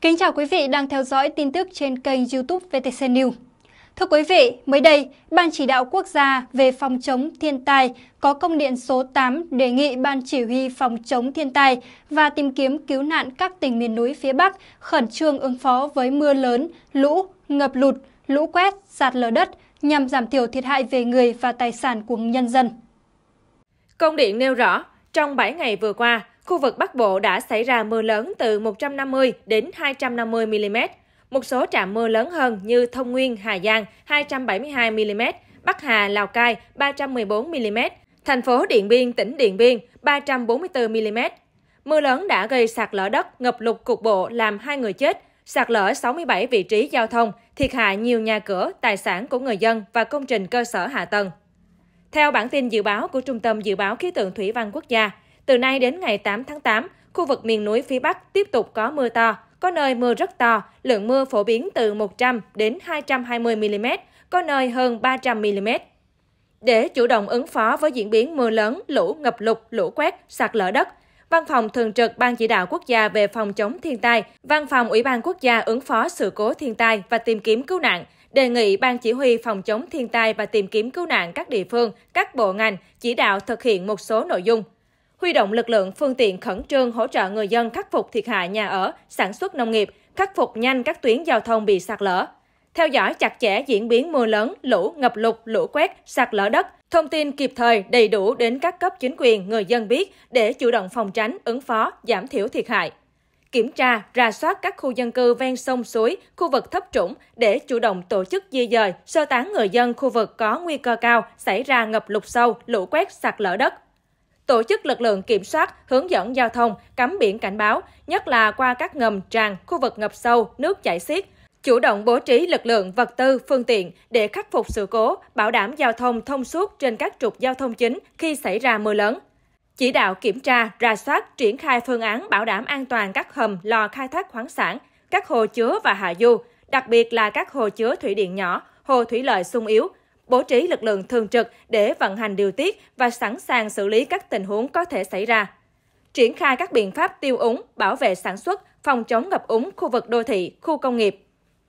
Kính chào quý vị đang theo dõi tin tức trên kênh YouTube VTC News. Thưa quý vị, mới đây, Ban chỉ đạo quốc gia về phòng chống thiên tai có công điện số 8 đề nghị Ban chỉ huy phòng chống thiên tai và tìm kiếm cứu nạn các tỉnh miền núi phía Bắc khẩn trương ứng phó với mưa lớn, lũ, ngập lụt, lũ quét, sạt lở đất nhằm giảm thiểu thiệt hại về người và tài sản của nhân dân. Công điện nêu rõ, trong 7 ngày vừa qua, Khu vực Bắc Bộ đã xảy ra mưa lớn từ 150 đến 250 mm. Một số trạm mưa lớn hơn như Thông Nguyên, Hà Giang 272 mm, Bắc Hà, Lào Cai 314 mm, thành phố Điện Biên, tỉnh Điện Biên 344 mm. Mưa lớn đã gây sạt lở đất, ngập lụt cục bộ làm hai người chết, sạt lở 67 vị trí giao thông, thiệt hại nhiều nhà cửa, tài sản của người dân và công trình cơ sở hạ tầng. Theo bản tin dự báo của Trung tâm Dự báo Khí tượng Thủy văn Quốc gia, từ nay đến ngày 8 tháng 8, khu vực miền núi phía Bắc tiếp tục có mưa to, có nơi mưa rất to, lượng mưa phổ biến từ 100 đến 220 mm, có nơi hơn 300 mm. Để chủ động ứng phó với diễn biến mưa lớn, lũ ngập lụt, lũ quét, sạt lở đất, Văn phòng Thường trực Ban Chỉ đạo Quốc gia về phòng chống thiên tai, Văn phòng Ủy ban Quốc gia ứng phó sự cố thiên tai và tìm kiếm cứu nạn đề nghị Ban Chỉ huy phòng chống thiên tai và tìm kiếm cứu nạn các địa phương, các bộ ngành chỉ đạo thực hiện một số nội dung huy động lực lượng phương tiện khẩn trương hỗ trợ người dân khắc phục thiệt hại nhà ở, sản xuất nông nghiệp, khắc phục nhanh các tuyến giao thông bị sạt lở. Theo dõi chặt chẽ diễn biến mưa lớn, lũ, ngập lụt, lũ quét, sạt lở đất, thông tin kịp thời đầy đủ đến các cấp chính quyền, người dân biết để chủ động phòng tránh, ứng phó, giảm thiểu thiệt hại kiểm tra, ra soát các khu dân cư ven sông suối, khu vực thấp trũng để chủ động tổ chức di dời, sơ tán người dân khu vực có nguy cơ cao xảy ra ngập lụt sâu, lũ quét, sạt lở đất, tổ chức lực lượng kiểm soát, hướng dẫn giao thông, cắm biển cảnh báo, nhất là qua các ngầm, tràn, khu vực ngập sâu, nước chảy xiết, chủ động bố trí lực lượng, vật tư, phương tiện để khắc phục sự cố, bảo đảm giao thông thông suốt trên các trục giao thông chính khi xảy ra mưa lớn. Chỉ đạo kiểm tra, ra soát, triển khai phương án bảo đảm an toàn các hầm, lò khai thác khoáng sản, các hồ chứa và hạ du, đặc biệt là các hồ chứa thủy điện nhỏ, hồ thủy lợi sung yếu, bố trí lực lượng thường trực để vận hành điều tiết và sẵn sàng xử lý các tình huống có thể xảy ra. Triển khai các biện pháp tiêu úng, bảo vệ sản xuất, phòng chống ngập úng khu vực đô thị, khu công nghiệp.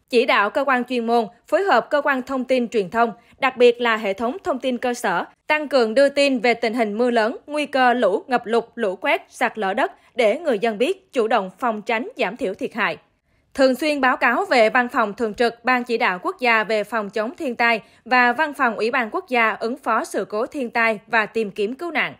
Chỉ đạo cơ quan chuyên môn phối hợp cơ quan thông tin truyền thông, đặc biệt là hệ thống thông tin cơ sở, tăng cường đưa tin về tình hình mưa lớn, nguy cơ lũ, ngập lụt, lũ quét, sạt lở đất để người dân biết chủ động phòng tránh giảm thiểu thiệt hại. Thường xuyên báo cáo về Văn phòng Thường trực Ban Chỉ đạo Quốc gia về phòng chống thiên tai và Văn phòng Ủy ban Quốc gia ứng phó sự cố thiên tai và tìm kiếm cứu nạn.